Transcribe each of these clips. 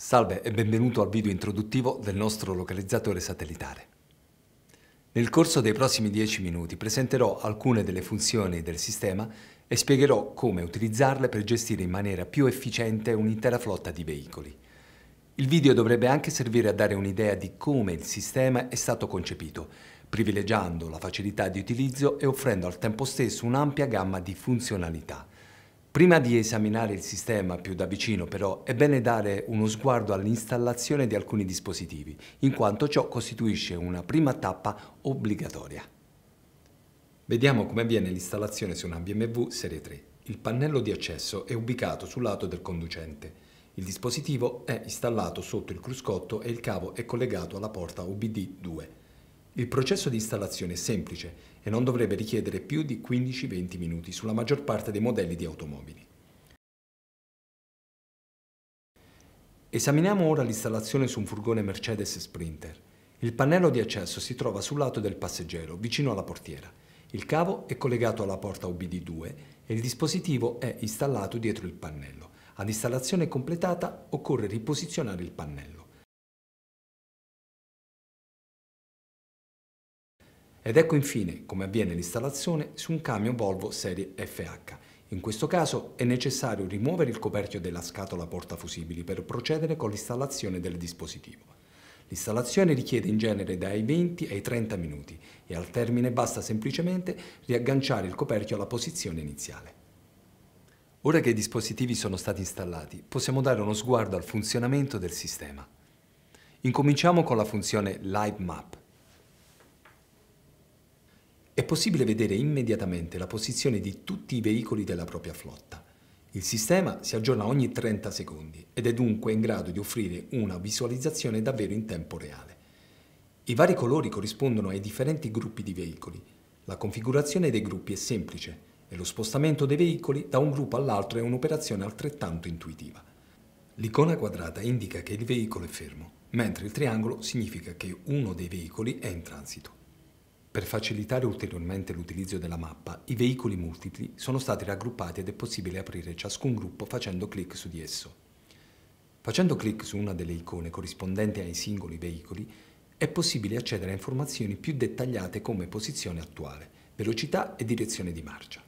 Salve e benvenuto al video introduttivo del nostro localizzatore satellitare. Nel corso dei prossimi 10 minuti presenterò alcune delle funzioni del sistema e spiegherò come utilizzarle per gestire in maniera più efficiente un'intera flotta di veicoli. Il video dovrebbe anche servire a dare un'idea di come il sistema è stato concepito, privilegiando la facilità di utilizzo e offrendo al tempo stesso un'ampia gamma di funzionalità, Prima di esaminare il sistema più da vicino però è bene dare uno sguardo all'installazione di alcuni dispositivi, in quanto ciò costituisce una prima tappa obbligatoria. Vediamo come avviene l'installazione su una BMW Serie 3. Il pannello di accesso è ubicato sul lato del conducente. Il dispositivo è installato sotto il cruscotto e il cavo è collegato alla porta UBD 2. Il processo di installazione è semplice e non dovrebbe richiedere più di 15-20 minuti sulla maggior parte dei modelli di automobili. Esaminiamo ora l'installazione su un furgone Mercedes Sprinter. Il pannello di accesso si trova sul lato del passeggero, vicino alla portiera. Il cavo è collegato alla porta UBD2 e il dispositivo è installato dietro il pannello. Ad installazione completata occorre riposizionare il pannello. Ed ecco infine come avviene l'installazione su un camion Volvo serie FH. In questo caso è necessario rimuovere il coperchio della scatola portafusibili per procedere con l'installazione del dispositivo. L'installazione richiede in genere dai 20 ai 30 minuti e al termine basta semplicemente riagganciare il coperchio alla posizione iniziale. Ora che i dispositivi sono stati installati, possiamo dare uno sguardo al funzionamento del sistema. Incominciamo con la funzione Live Map è possibile vedere immediatamente la posizione di tutti i veicoli della propria flotta. Il sistema si aggiorna ogni 30 secondi ed è dunque in grado di offrire una visualizzazione davvero in tempo reale. I vari colori corrispondono ai differenti gruppi di veicoli. La configurazione dei gruppi è semplice e lo spostamento dei veicoli da un gruppo all'altro è un'operazione altrettanto intuitiva. L'icona quadrata indica che il veicolo è fermo, mentre il triangolo significa che uno dei veicoli è in transito. Per facilitare ulteriormente l'utilizzo della mappa, i veicoli multipli sono stati raggruppati ed è possibile aprire ciascun gruppo facendo clic su di esso. Facendo clic su una delle icone corrispondenti ai singoli veicoli, è possibile accedere a informazioni più dettagliate come posizione attuale, velocità e direzione di marcia.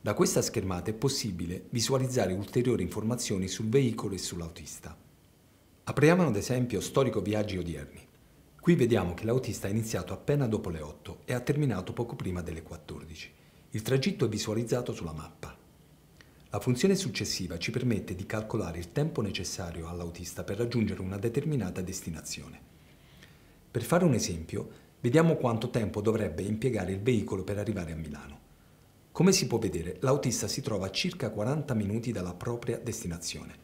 Da questa schermata è possibile visualizzare ulteriori informazioni sul veicolo e sull'autista. Apriamo ad esempio storico viaggi odierni. Qui vediamo che l'autista ha iniziato appena dopo le 8 e ha terminato poco prima delle 14. Il tragitto è visualizzato sulla mappa. La funzione successiva ci permette di calcolare il tempo necessario all'autista per raggiungere una determinata destinazione. Per fare un esempio, vediamo quanto tempo dovrebbe impiegare il veicolo per arrivare a Milano. Come si può vedere, l'autista si trova a circa 40 minuti dalla propria destinazione.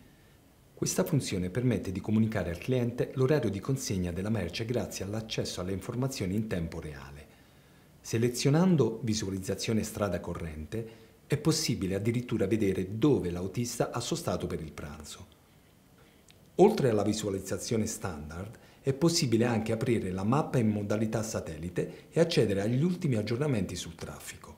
Questa funzione permette di comunicare al cliente l'orario di consegna della merce grazie all'accesso alle informazioni in tempo reale. Selezionando visualizzazione strada corrente è possibile addirittura vedere dove l'autista ha sostato per il pranzo. Oltre alla visualizzazione standard, è possibile anche aprire la mappa in modalità satellite e accedere agli ultimi aggiornamenti sul traffico.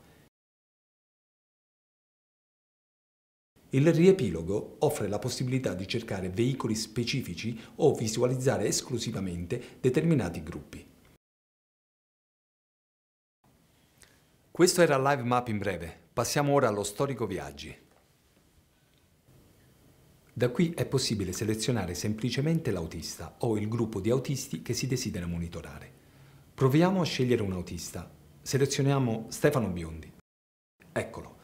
Il riepilogo offre la possibilità di cercare veicoli specifici o visualizzare esclusivamente determinati gruppi. Questo era Live Map in breve. Passiamo ora allo storico viaggi. Da qui è possibile selezionare semplicemente l'autista o il gruppo di autisti che si desidera monitorare. Proviamo a scegliere un autista. Selezioniamo Stefano Biondi. Eccolo.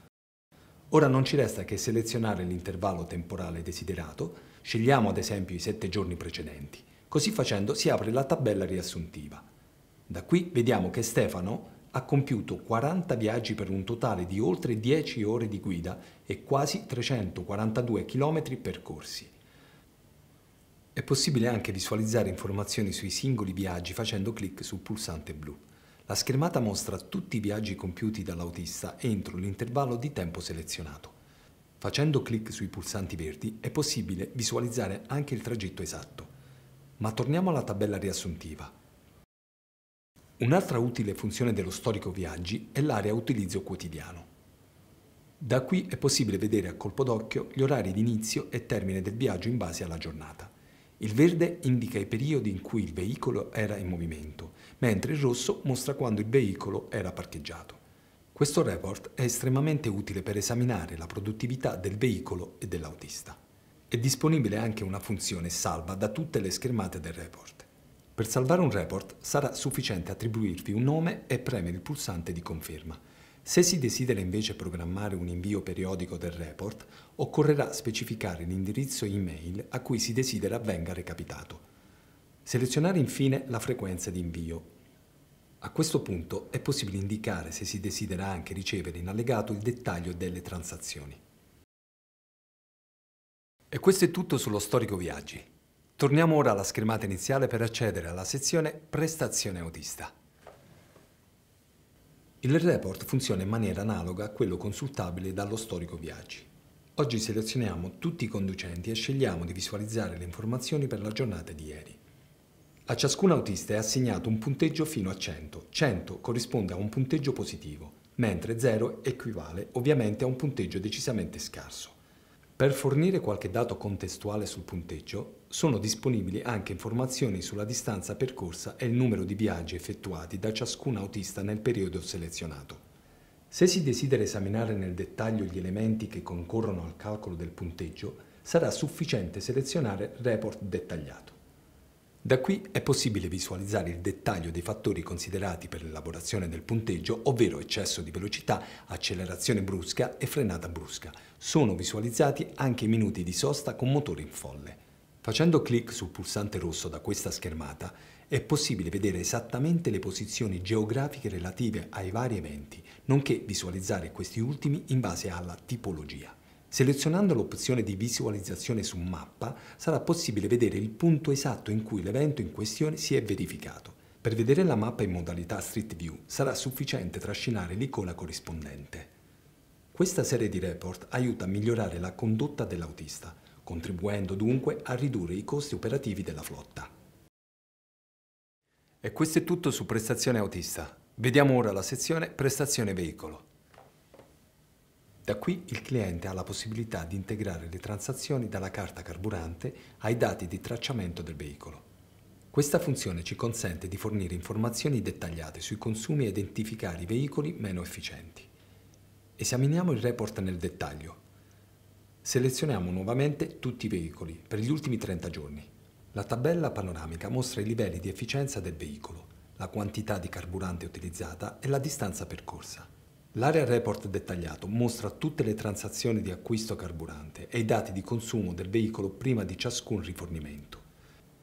Ora non ci resta che selezionare l'intervallo temporale desiderato, scegliamo ad esempio i sette giorni precedenti. Così facendo si apre la tabella riassuntiva. Da qui vediamo che Stefano ha compiuto 40 viaggi per un totale di oltre 10 ore di guida e quasi 342 km percorsi. È possibile anche visualizzare informazioni sui singoli viaggi facendo clic sul pulsante blu. La schermata mostra tutti i viaggi compiuti dall'autista entro l'intervallo di tempo selezionato. Facendo clic sui pulsanti verdi è possibile visualizzare anche il tragitto esatto. Ma torniamo alla tabella riassuntiva. Un'altra utile funzione dello storico viaggi è l'area utilizzo quotidiano. Da qui è possibile vedere a colpo d'occhio gli orari di inizio e termine del viaggio in base alla giornata. Il verde indica i periodi in cui il veicolo era in movimento, mentre il rosso mostra quando il veicolo era parcheggiato. Questo report è estremamente utile per esaminare la produttività del veicolo e dell'autista. È disponibile anche una funzione salva da tutte le schermate del report. Per salvare un report sarà sufficiente attribuirvi un nome e premere il pulsante di conferma. Se si desidera invece programmare un invio periodico del report, occorrerà specificare l'indirizzo email a cui si desidera venga recapitato. Selezionare infine la frequenza di invio. A questo punto è possibile indicare se si desidera anche ricevere in allegato il dettaglio delle transazioni. E questo è tutto sullo storico viaggi. Torniamo ora alla schermata iniziale per accedere alla sezione Prestazione autista. Il report funziona in maniera analoga a quello consultabile dallo storico viaggi. Oggi selezioniamo tutti i conducenti e scegliamo di visualizzare le informazioni per la giornata di ieri. A ciascun autista è assegnato un punteggio fino a 100. 100 corrisponde a un punteggio positivo, mentre 0 equivale ovviamente a un punteggio decisamente scarso. Per fornire qualche dato contestuale sul punteggio, sono disponibili anche informazioni sulla distanza percorsa e il numero di viaggi effettuati da ciascun autista nel periodo selezionato. Se si desidera esaminare nel dettaglio gli elementi che concorrono al calcolo del punteggio, sarà sufficiente selezionare report dettagliato. Da qui è possibile visualizzare il dettaglio dei fattori considerati per l'elaborazione del punteggio, ovvero eccesso di velocità, accelerazione brusca e frenata brusca. Sono visualizzati anche i minuti di sosta con motore in folle. Facendo clic sul pulsante rosso da questa schermata è possibile vedere esattamente le posizioni geografiche relative ai vari eventi, nonché visualizzare questi ultimi in base alla tipologia. Selezionando l'opzione di visualizzazione su mappa sarà possibile vedere il punto esatto in cui l'evento in questione si è verificato. Per vedere la mappa in modalità Street View sarà sufficiente trascinare l'icona corrispondente. Questa serie di report aiuta a migliorare la condotta dell'autista, contribuendo dunque a ridurre i costi operativi della flotta. E questo è tutto su Prestazione Autista. Vediamo ora la sezione Prestazione Veicolo. Da qui il cliente ha la possibilità di integrare le transazioni dalla carta carburante ai dati di tracciamento del veicolo. Questa funzione ci consente di fornire informazioni dettagliate sui consumi e identificare i veicoli meno efficienti. Esaminiamo il report nel dettaglio. Selezioniamo nuovamente tutti i veicoli per gli ultimi 30 giorni. La tabella panoramica mostra i livelli di efficienza del veicolo, la quantità di carburante utilizzata e la distanza percorsa. L'area report dettagliato mostra tutte le transazioni di acquisto carburante e i dati di consumo del veicolo prima di ciascun rifornimento.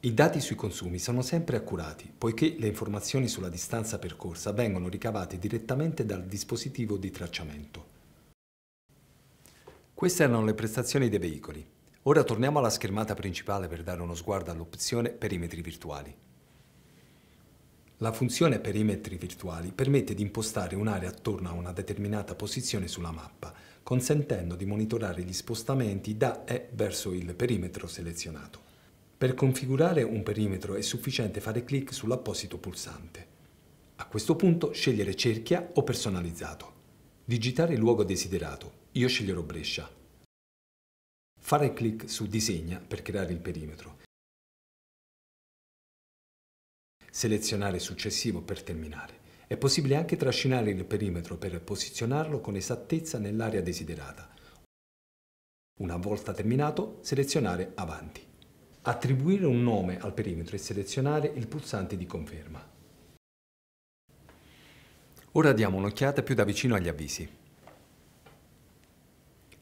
I dati sui consumi sono sempre accurati, poiché le informazioni sulla distanza percorsa vengono ricavate direttamente dal dispositivo di tracciamento. Queste erano le prestazioni dei veicoli. Ora torniamo alla schermata principale per dare uno sguardo all'opzione Perimetri virtuali. La funzione perimetri virtuali permette di impostare un'area attorno a una determinata posizione sulla mappa, consentendo di monitorare gli spostamenti da e verso il perimetro selezionato. Per configurare un perimetro è sufficiente fare clic sull'apposito pulsante. A questo punto scegliere cerchia o personalizzato. Digitare il luogo desiderato. Io sceglierò Brescia. Fare clic su Disegna per creare il perimetro selezionare successivo per terminare. È possibile anche trascinare il perimetro per posizionarlo con esattezza nell'area desiderata. Una volta terminato, selezionare avanti. Attribuire un nome al perimetro e selezionare il pulsante di conferma. Ora diamo un'occhiata più da vicino agli avvisi.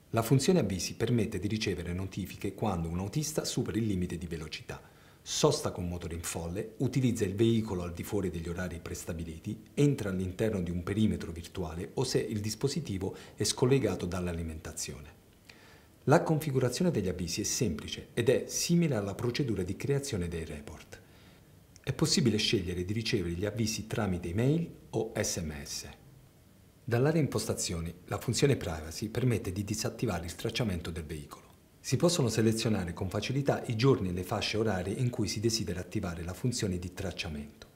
La funzione avvisi permette di ricevere notifiche quando un autista supera il limite di velocità Sosta con motore in folle, utilizza il veicolo al di fuori degli orari prestabiliti, entra all'interno di un perimetro virtuale o se il dispositivo è scollegato dall'alimentazione. La configurazione degli avvisi è semplice ed è simile alla procedura di creazione dei report. È possibile scegliere di ricevere gli avvisi tramite email o sms. Dall'area impostazioni, la funzione privacy permette di disattivare il tracciamento del veicolo. Si possono selezionare con facilità i giorni e le fasce orarie in cui si desidera attivare la funzione di tracciamento.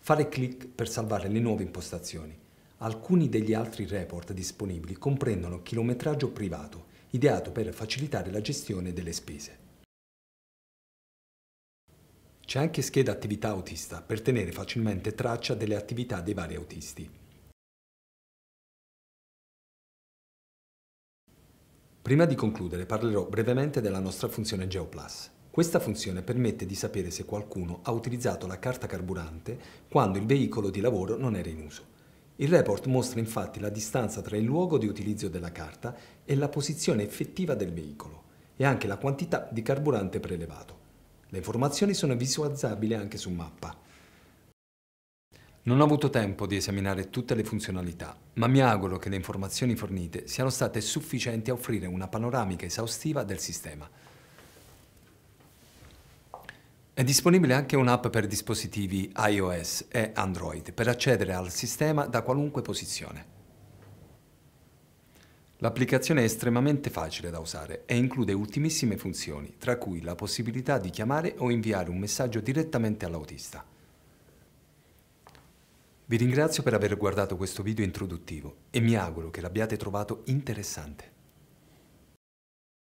Fare clic per salvare le nuove impostazioni. Alcuni degli altri report disponibili comprendono chilometraggio privato, ideato per facilitare la gestione delle spese. C'è anche scheda attività autista per tenere facilmente traccia delle attività dei vari autisti. Prima di concludere parlerò brevemente della nostra funzione GeoPlus. Questa funzione permette di sapere se qualcuno ha utilizzato la carta carburante quando il veicolo di lavoro non era in uso. Il report mostra infatti la distanza tra il luogo di utilizzo della carta e la posizione effettiva del veicolo e anche la quantità di carburante prelevato. Le informazioni sono visualizzabili anche su mappa. Non ho avuto tempo di esaminare tutte le funzionalità, ma mi auguro che le informazioni fornite siano state sufficienti a offrire una panoramica esaustiva del sistema. È disponibile anche un'app per dispositivi iOS e Android per accedere al sistema da qualunque posizione. L'applicazione è estremamente facile da usare e include ultimissime funzioni, tra cui la possibilità di chiamare o inviare un messaggio direttamente all'autista. Vi ringrazio per aver guardato questo video introduttivo e mi auguro che l'abbiate trovato interessante.